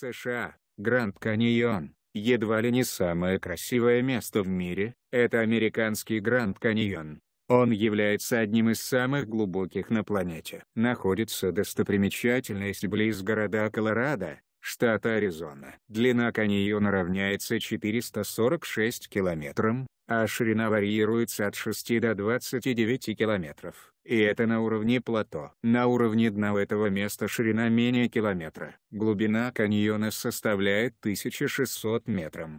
США, Гранд Каньон, едва ли не самое красивое место в мире, это американский Гранд Каньон. Он является одним из самых глубоких на планете. Находится достопримечательность близ города Колорадо, штата Аризона. Длина каньона равняется 446 километрам, а ширина варьируется от 6 до 29 километров. И это на уровне плато. На уровне дна этого места ширина менее километра. Глубина каньона составляет 1600 метров.